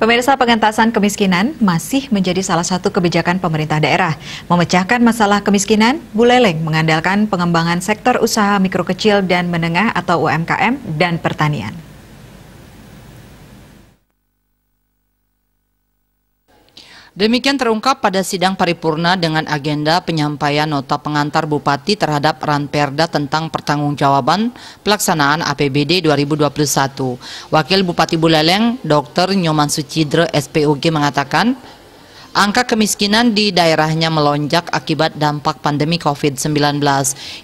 Pemirsa pengentasan kemiskinan masih menjadi salah satu kebijakan pemerintah daerah. Memecahkan masalah kemiskinan, Buleleng mengandalkan pengembangan sektor usaha mikro kecil dan menengah atau UMKM dan pertanian. Demikian terungkap pada sidang paripurna dengan agenda penyampaian nota pengantar Bupati terhadap Ranperda tentang pertanggungjawaban pelaksanaan APBD 2021. Wakil Bupati Buleleng, Dr. Nyoman Sucidre SPUG mengatakan, Angka kemiskinan di daerahnya melonjak akibat dampak pandemi COVID-19.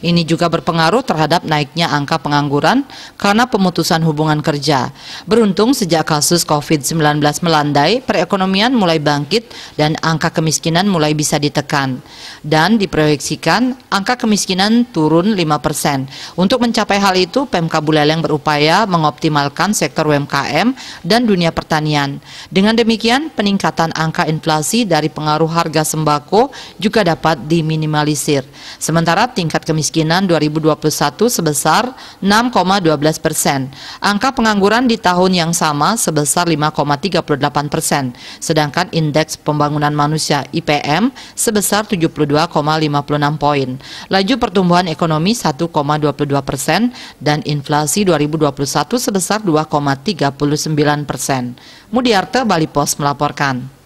Ini juga berpengaruh terhadap naiknya angka pengangguran karena pemutusan hubungan kerja. Beruntung sejak kasus COVID-19 melandai, perekonomian mulai bangkit dan angka kemiskinan mulai bisa ditekan. Dan diproyeksikan angka kemiskinan turun 5 persen. Untuk mencapai hal itu, PMK Buleleng berupaya mengoptimalkan sektor UMKM dan dunia pertanian. Dengan demikian, peningkatan angka inflasi inflasi dari pengaruh harga sembako juga dapat diminimalisir. Sementara tingkat kemiskinan 2021 sebesar 6,12 persen. Angka pengangguran di tahun yang sama sebesar 5,38 persen. Sedangkan indeks pembangunan manusia IPM sebesar 72,56 poin. Laju pertumbuhan ekonomi 1,22 persen dan inflasi 2021 sebesar 2,39 persen. Mudiarte Bali Post melaporkan.